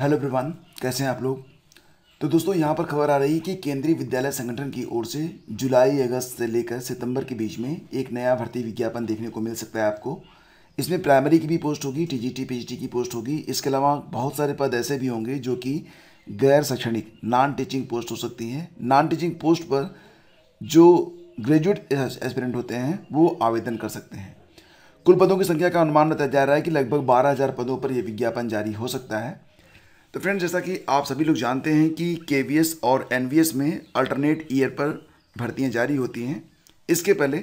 hello प्रवान कैसे हैं आप लोग तो दोस्तों यहाँ पर खबर आ रही है कि केंद्रीय विद्यालय संगठन की ओर से जुलाई अगस्त से लेकर सितंबर के बीच में एक नया भर्ती विज्ञापन देखने को मिल सकता है आपको इसमें प्राइमरी की भी पोस्ट होगी टीजीटी पीजीटी की पोस्ट होगी इसके अलावा बहुत सारे पद ऐसे भी होंगे जो कि गैर शैक्षणिक नॉन टीचिंग पोस्ट हो सकती हैं नॉन टीचिंग पोस्ट पर जो ग्रेजुएट एस्पिरेंट होते हैं वो आवेदन कर सकते हैं कुल पदों की संख्या का अनुमान बताया जा रहा है कि लगभग बारह हज़ार पदों पर यह विज्ञापन जारी हो सकता है तो फ्रेंड्स जैसा कि आप सभी लोग जानते हैं कि के और एन में अल्टरनेट ईयर पर भर्तियाँ जारी होती हैं इसके पहले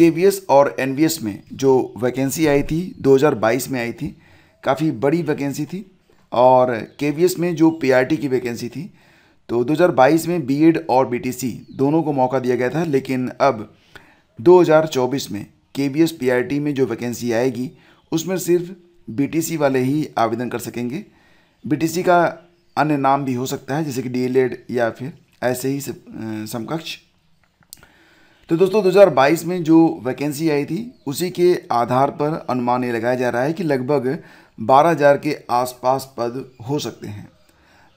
के और एन में जो वैकेंसी आई थी 2022 में आई थी काफ़ी बड़ी वैकेंसी थी और के में जो पी की वैकेंसी थी तो 2022 में बी और बी दोनों को मौका दिया गया था लेकिन अब 2024 में के बी में जो वैकेंसी आएगी उसमें सिर्फ बी वाले ही आवेदन कर सकेंगे बीटीसी का अन्य नाम भी हो सकता है जैसे कि डी या फिर ऐसे ही समकक्ष तो दोस्तों 2022 में जो वैकेंसी आई थी उसी के आधार पर अनुमान ये लगाया जा रहा है कि लगभग 12000 के आसपास पद हो सकते हैं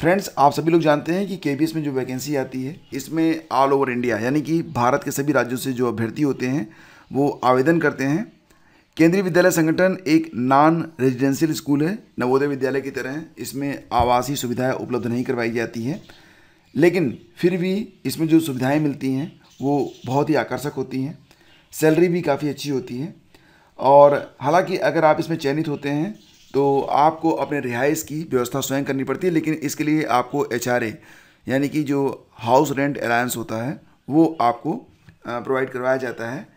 फ्रेंड्स आप सभी लोग जानते हैं कि के में जो वैकेंसी आती है इसमें ऑल ओवर इंडिया यानी कि भारत के सभी राज्यों से जो अभ्यर्थी होते हैं वो आवेदन करते हैं केंद्रीय विद्यालय संगठन एक नॉन रेजिडेंशियल स्कूल है नवोदय विद्यालय की तरह इसमें आवासीय सुविधाएं उपलब्ध नहीं करवाई जाती हैं लेकिन फिर भी इसमें जो सुविधाएं मिलती हैं वो बहुत ही आकर्षक होती हैं सैलरी भी काफ़ी अच्छी होती है और हालांकि अगर आप इसमें चयनित होते हैं तो आपको अपने रिहाइश की व्यवस्था स्वयं करनी पड़ती है लेकिन इसके लिए आपको एच यानी कि जो हाउस रेंट अलायंस होता है वो आपको प्रोवाइड करवाया जाता है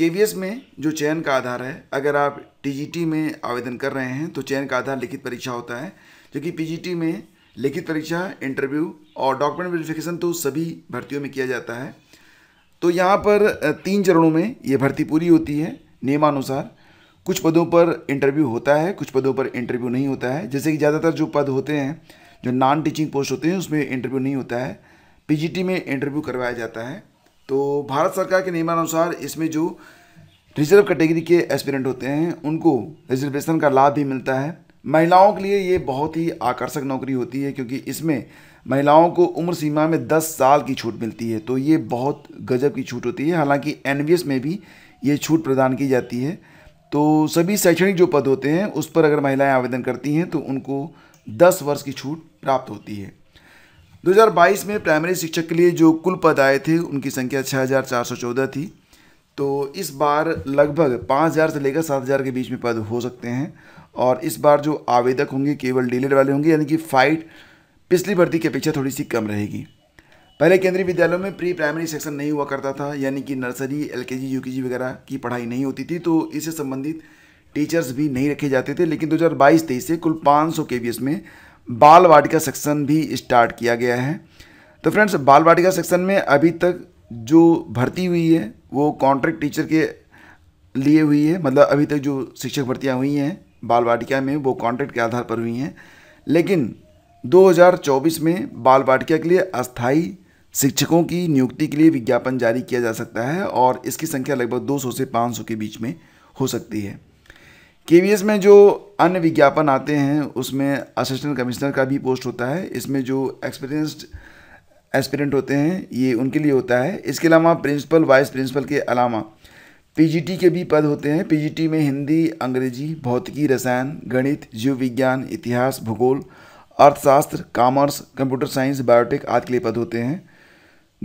के में जो चयन का आधार है अगर आप टी में आवेदन कर रहे हैं तो चयन का आधार लिखित परीक्षा होता है क्योंकि पी में लिखित परीक्षा इंटरव्यू और डॉक्यूमेंट वेरिफिकेशन तो सभी भर्तियों में किया जाता है तो यहाँ पर तीन चरणों में ये भर्ती पूरी होती है नियमानुसार कुछ पदों पर इंटरव्यू होता है कुछ पदों पर इंटरव्यू नहीं होता है जैसे कि ज़्यादातर जो पद होते हैं जो नॉन टीचिंग पोस्ट होते हैं उसमें इंटरव्यू नहीं होता है पीजीटी में इंटरव्यू करवाया जाता है तो भारत सरकार के नियमानुसार इसमें जो रिजर्व कैटेगरी के एस्पिरेंट होते हैं उनको रिजर्वेशन का लाभ भी मिलता है महिलाओं के लिए ये बहुत ही आकर्षक नौकरी होती है क्योंकि इसमें महिलाओं को उम्र सीमा में 10 साल की छूट मिलती है तो ये बहुत गजब की छूट होती है हालांकि एन में भी ये छूट प्रदान की जाती है तो सभी शैक्षणिक जो पद होते हैं उस पर अगर महिलाएं आवेदन करती हैं तो उनको 10 वर्ष की छूट प्राप्त होती है 2022 में प्राइमरी शिक्षक के लिए जो कुल पद आए थे उनकी संख्या 6414 थी तो इस बार लगभग 5000 से लेकर 7000 के बीच में पद हो सकते हैं और इस बार जो आवेदक होंगे केवल डीलर e वाले होंगे यानी कि फाइट पिछली भर्ती की अपेक्षा थोड़ी सी कम रहेगी पहले केंद्रीय विद्यालयों में प्री प्राइमरी सेक्शन नहीं हुआ करता था यानी कि नर्सरी एलकेजी यूकेजी वगैरह की पढ़ाई नहीं होती थी तो इससे संबंधित टीचर्स भी नहीं रखे जाते थे लेकिन 2022-23 से कुल 500 सौ में बाल वाटिका सेक्शन भी स्टार्ट किया गया है तो फ्रेंड्स बाल वाटिका सेक्शन में अभी तक जो भर्ती हुई है वो कॉन्ट्रैक्ट टीचर के लिए हुई है मतलब अभी तक जो शिक्षक भर्तियाँ हुई हैं बाल वाटिका में वो कॉन्ट्रैक्ट के आधार पर हुई हैं लेकिन 2024 में बाल वाटिका के लिए अस्थाई शिक्षकों की नियुक्ति के लिए विज्ञापन जारी किया जा सकता है और इसकी संख्या लगभग 200 से 500 के बीच में हो सकती है के में जो अन्य विज्ञापन आते हैं उसमें असिस्टेंट कमिश्नर का भी पोस्ट होता है इसमें जो एक्सपीरियंस्ड एस्पिरेंट होते हैं ये उनके लिए होता है इसके अलावा प्रिंसिपल वाइस प्रिंसिपल के अलावा पीजीटी के भी पद होते हैं पीजीटी में हिंदी अंग्रेजी भौतिकी रसायन गणित जीव विज्ञान इतिहास भूगोल अर्थशास्त्र कॉमर्स कंप्यूटर साइंस बायोटेक आदि के लिए पद होते हैं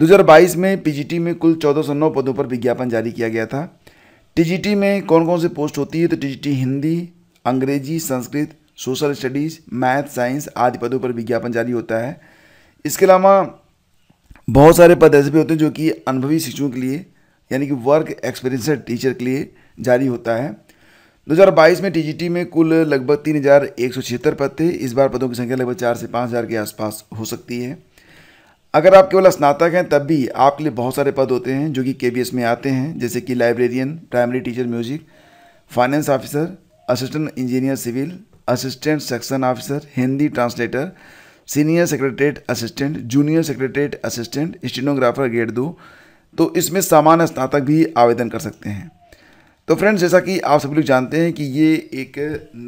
2022 में पीजीटी में कुल चौदह पदों पर विज्ञापन जारी किया गया था टीजीटी में कौन कौन से पोस्ट होती है तो टीजीटी हिंदी अंग्रेजी Sanskrit social studies math science आदि पदों पर विज्ञापन जारी होता है इसके अलावा बहुत सारे पद ऐसे भी होते हैं जो कि अनुभवी शिक्षकों के लिए यानी कि वर्क एक्सपीरियंसड टीचर के लिए जारी होता है 2022 में टीजीटी में कुल लगभग तीन हज़ार एक सौ छिहत्तर पद थे इस बार पदों की संख्या लगभग चार से पाँच हज़ार के आसपास हो सकती है अगर आप केवल स्नातक हैं तब भी आपके लिए बहुत सारे पद होते हैं जो कि के में आते हैं जैसे कि librarian primary teacher music finance officer assistant engineer civil assistant section officer Hindi translator senior secretariat assistant junior secretariat assistant stenographer grade दो तो इसमें सामान्य स्नातक भी आवेदन कर सकते हैं तो फ्रेंड्स जैसा कि आप सभी लोग जानते हैं कि ये एक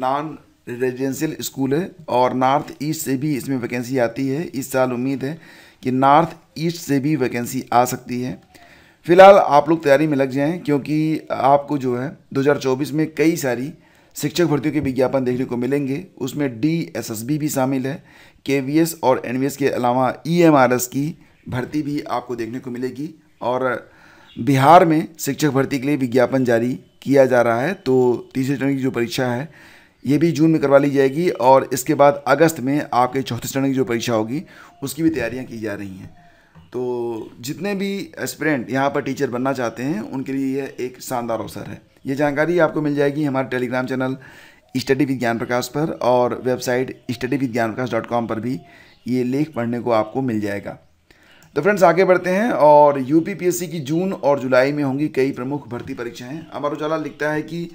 नॉन रेजिडेंशियल स्कूल है और नॉर्थ ईस्ट से भी इसमें वैकेंसी आती है इस साल उम्मीद है कि नॉर्थ ईस्ट से भी वैकेंसी आ सकती है फिलहाल आप लोग तैयारी में लग जाएँ क्योंकि आपको जो है 2024 में कई सारी शिक्षक भर्तियों के विज्ञापन देखने को मिलेंगे उसमें डी एस एस बी भी शामिल है के वी एस और एन वी एस के अलावा ई एम आर एस की भर्ती भी आपको देखने को मिलेगी और बिहार में शिक्षक भर्ती के लिए विज्ञापन जारी किया जा रहा है तो तीसरे चरण की जो परीक्षा है ये भी जून में करवा ली जाएगी और इसके बाद अगस्त में आपके चौथे चरण की जो परीक्षा होगी उसकी भी तैयारियाँ की जा रही हैं तो जितने भी एस्पिरेंट यहाँ पर टीचर बनना चाहते हैं उनके लिए यह एक शानदार अवसर है ये जानकारी आपको मिल जाएगी हमारे टेलीग्राम चैनल स्टडी विद ज्ञान प्रकाश पर और वेबसाइट स्टडी विद ज्ञान प्रकाश डॉट कॉम पर भी ये लेख पढ़ने को आपको मिल जाएगा तो फ्रेंड्स आगे बढ़ते हैं और यूपीपीएससी की जून और जुलाई में होंगी कई प्रमुख भर्ती परीक्षाएं अमर उजाला लिखता है कि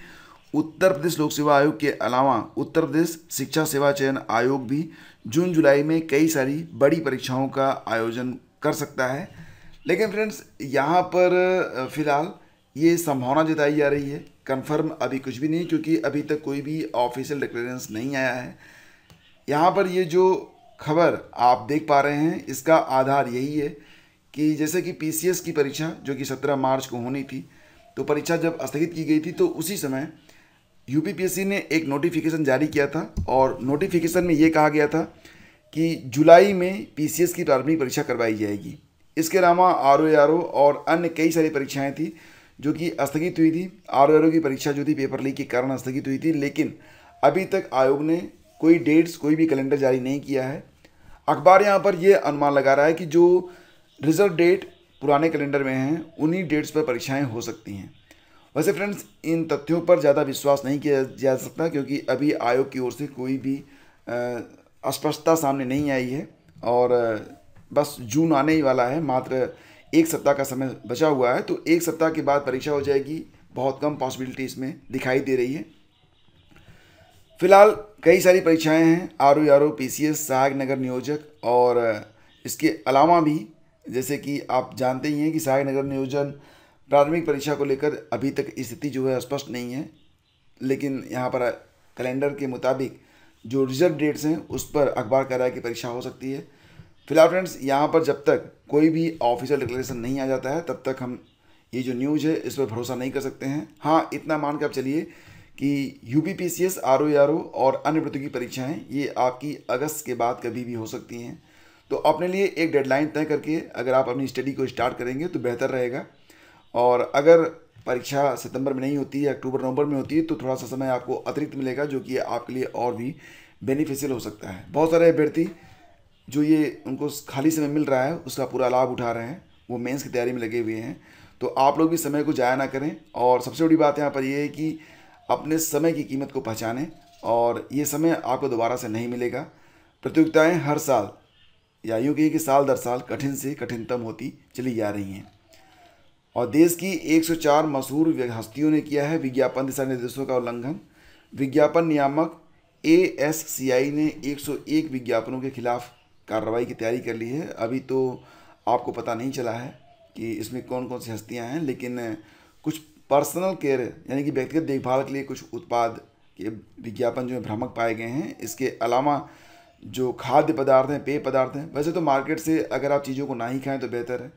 उत्तर प्रदेश लोक सेवा आयोग के अलावा उत्तर प्रदेश शिक्षा सेवा चयन आयोग भी जून जुलाई में कई सारी बड़ी परीक्षाओं का आयोजन कर सकता है लेकिन फ्रेंड्स यहाँ पर फिलहाल ये संभावना जताई जा रही है कंफर्म अभी कुछ भी नहीं क्योंकि अभी तक कोई भी ऑफिशियल डिक्लेरेंस नहीं आया है यहाँ पर ये जो खबर आप देख पा रहे हैं इसका आधार यही है कि जैसे कि पीसीएस की परीक्षा जो कि 17 मार्च को होनी थी तो परीक्षा जब स्थगित की गई थी तो उसी समय यूपीपीएससी ने एक नोटिफिकेशन जारी किया था और नोटिफिकेशन में ये कहा गया था कि जुलाई में पीसीएस की प्रारंभिक परीक्षा करवाई जाएगी इसके अलावा आर ओ आर ओ और अन्य कई सारी परीक्षाएं थी जो कि स्थगित हुई थी आर ओ की परीक्षा जो थी पेपर लीक के कारण स्थगित हुई थी लेकिन अभी तक आयोग ने कोई डेट्स कोई भी कैलेंडर जारी नहीं किया है अखबार यहाँ पर यह अनुमान लगा रहा है कि जो रिजल्ट डेट पुराने कैलेंडर में हैं उन्हीं डेट्स पर परीक्षाएं हो सकती हैं वैसे फ्रेंड्स इन तथ्यों पर ज़्यादा विश्वास नहीं किया जा सकता क्योंकि अभी आयोग की ओर से कोई भी अस्पष्टता सामने नहीं आई है और बस जून आने ही वाला है मात्र एक सप्ताह का समय बचा हुआ है तो एक सप्ताह के बाद परीक्षा हो जाएगी बहुत कम पॉसिबिलिटी इसमें दिखाई दे रही है फिलहाल कई सारी परीक्षाएं हैं R O R O P C S सहायक नगर नियोजक और इसके अलावा भी जैसे कि आप जानते ही हैं कि सहायक नगर नियोजन प्रारंभिक परीक्षा को लेकर अभी तक स्थिति जो है स्पष्ट नहीं है लेकिन यहाँ पर कैलेंडर के मुताबिक जो रिजर्व डेट्स हैं उस पर अखबार कह रहा है कि परीक्षा हो सकती है फिलहाल फ्रेंड्स यहाँ पर जब तक कोई भी ऑफिशियल डिक्लेरेशन नहीं आ जाता है तब तक हम ये जो न्यूज़ है इस पर भरोसा नहीं कर सकते हैं हाँ इतना मान के आप चलिए कि U P P C S R O R O और अन्य प्रतियोगी परीक्षाएं ये आपकी अगस्त के बाद कभी भी हो सकती हैं तो अपने लिए एक डेडलाइन तय करके अगर आप अपनी स्टडी को स्टार्ट करेंगे तो बेहतर रहेगा और अगर परीक्षा सितंबर में नहीं होती है अक्टूबर नवंबर में होती है तो थोड़ा सा समय आपको अतिरिक्त मिलेगा जो कि आपके लिए और भी बेनिफिशियल हो सकता है बहुत सारे अभ्यर्थी जो ये उनको खाली समय मिल रहा है उसका पूरा लाभ उठा रहे हैं वो मेंस की तैयारी में लगे हुए हैं तो आप लोग भी समय को जाया ना करें और सबसे बड़ी बात यहाँ पर यह है कि अपने समय की कीमत को पहचानें और ये समय आपको दोबारा से नहीं मिलेगा प्रतियोगिताएँ हर साल या यूँ कहिए कि साल दर साल कठिन से कठिनतम होती चली जा रही हैं और देश की 104 मशहूर हस्तियों ने किया है विज्ञापन दिशा निर्देशों का उल्लंघन विज्ञापन नियामक आई ने 101 विज्ञापनों के खिलाफ कार्रवाई की तैयारी कर ली है अभी तो आपको पता नहीं चला है कि इसमें कौन कौन सी हस्तियां हैं लेकिन कुछ पर्सनल केयर यानी कि व्यक्तिगत देखभाल के लिए कुछ उत्पाद के विज्ञापन जो है भ्रामक पाए गए हैं इसके अलावा जो खाद्य पदार्थ हैं पेय पदार्थ हैं वैसे तो मार्केट से अगर आप चीज़ों को ना ही खाएँ तो बेहतर है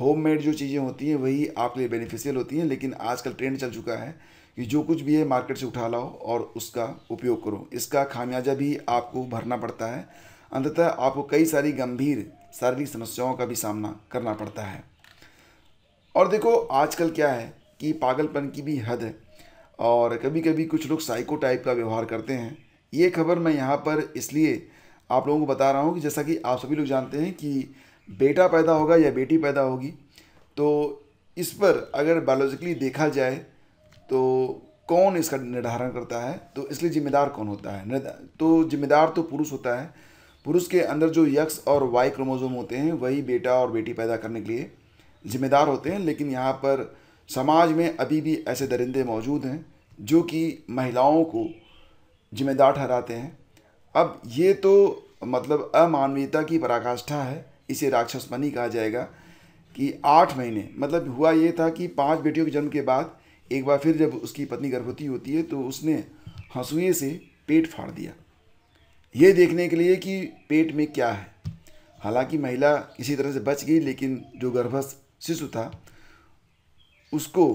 होम मेड जो चीज़ें होती हैं वही आपके लिए बेनिफिशियल होती हैं लेकिन आजकल ट्रेंड चल चुका है कि जो कुछ भी है मार्केट से उठा लाओ और उसका उपयोग करो इसका खामियाजा भी आपको भरना पड़ता है अंततः आपको कई सारी गंभीर शारीरिक समस्याओं का भी सामना करना पड़ता है और देखो आजकल क्या है कि पागलपन की भी हद है और कभी कभी कुछ लोग साइको टाइप का व्यवहार करते हैं ये खबर मैं यहाँ पर इसलिए आप लोगों को बता रहा हूँ कि जैसा कि आप सभी लोग जानते हैं कि बेटा पैदा होगा या बेटी पैदा होगी तो इस पर अगर बायोलॉजिकली देखा जाए तो कौन इसका निर्धारण करता है तो इसलिए जिम्मेदार कौन होता है तो जिम्मेदार तो पुरुष होता है पुरुष के अंदर जो यक्स और वाई क्रोमोजोम होते हैं वही बेटा और बेटी पैदा करने के लिए जिम्मेदार होते हैं लेकिन यहाँ पर समाज में अभी भी ऐसे दरिंदे मौजूद हैं जो कि महिलाओं को जिम्मेदार ठहराते हैं अब ये तो मतलब अमानवीयता की पराकाष्ठा है इसे राक्षस मनी कहा जाएगा कि आठ महीने मतलब हुआ ये था कि पांच बेटियों के जन्म के बाद एक बार फिर जब उसकी पत्नी गर्भवती होती है तो उसने हंसुए से पेट फाड़ दिया ये देखने के लिए कि पेट में क्या है हालांकि महिला किसी तरह से बच गई लेकिन जो गर्भस्थ शिशु था उसको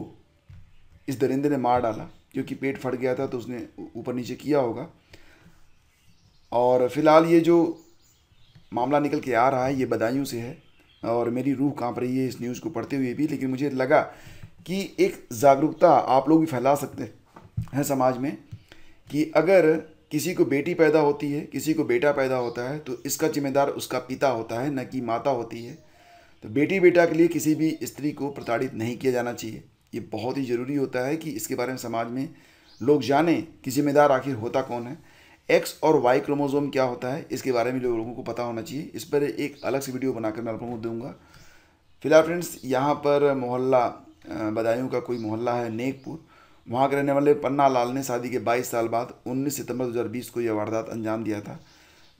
इस दरिंदे ने मार डाला क्योंकि पेट फट गया था तो उसने ऊपर नीचे किया होगा और फिलहाल ये जो मामला निकल के आ रहा है ये बदायूं से है और मेरी रूह कांप रही है इस न्यूज़ को पढ़ते हुए भी लेकिन मुझे लगा कि एक जागरूकता आप लोग भी फैला सकते हैं समाज में कि अगर किसी को बेटी पैदा होती है किसी को बेटा पैदा होता है तो इसका जिम्मेदार उसका पिता होता है न कि माता होती है तो बेटी बेटा के लिए किसी भी स्त्री को प्रताड़ित नहीं किया जाना चाहिए ये बहुत ही ज़रूरी होता है कि इसके बारे में समाज में लोग जानें कि जिम्मेदार आखिर होता कौन है एक्स और वाई क्रोमोजोम क्या होता है इसके बारे में लोगों को पता होना चाहिए इस पर एक अलग से वीडियो बनाकर मैं आप लोगों को दूंगा फिलहाल फ्रेंड्स यहाँ पर मोहल्ला बदायूं का कोई मोहल्ला है नेकपुर वहाँ के रहने वाले पन्ना लाल ने शादी के 22 साल बाद 19 सितंबर 2020 को यह वारदात अंजाम दिया था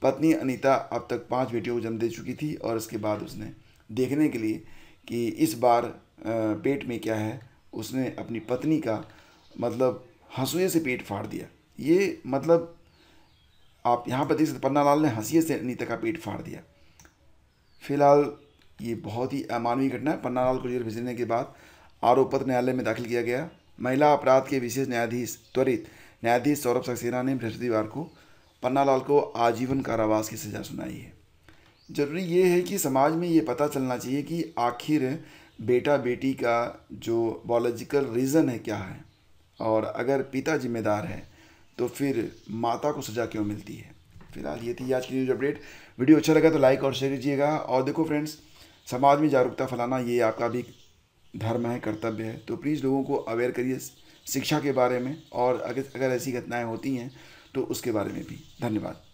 पत्नी अनीता अब तक पांच बेटियों को जन्म दे चुकी थी और इसके बाद उसने देखने के लिए कि इस बार पेट में क्या है उसने अपनी पत्नी का मतलब हंसुए से पेट फाड़ दिया ये मतलब आप यहाँ पर देख सकते लाल ने हंसी से नीता का पेट फाड़ दिया फिलहाल ये बहुत ही अमानवीय घटना है पन्ना लाल को जेल भेजने के बाद आरोप पत्र न्यायालय में दाखिल किया गया महिला अपराध के विशेष न्यायाधीश त्वरित न्यायाधीश सौरभ सक्सेना ने बृहस्पतिवार को पन्ना लाल को आजीवन कारावास की सज़ा सुनाई है जरूरी ये है कि समाज में ये पता चलना चाहिए कि आखिर बेटा बेटी का जो बॉलोजिकल रीज़न है क्या है और अगर पिता जिम्मेदार है तो फिर माता को सजा क्यों मिलती है फिलहाल ये थी आज की न्यूज अपडेट वीडियो अच्छा लगा तो लाइक और शेयर कीजिएगा और देखो फ्रेंड्स समाज में जागरूकता फैलाना ये आपका भी धर्म है कर्तव्य है तो प्लीज़ लोगों को अवेयर करिए शिक्षा के बारे में और अगर अगर ऐसी घटनाएँ होती हैं तो उसके बारे में भी धन्यवाद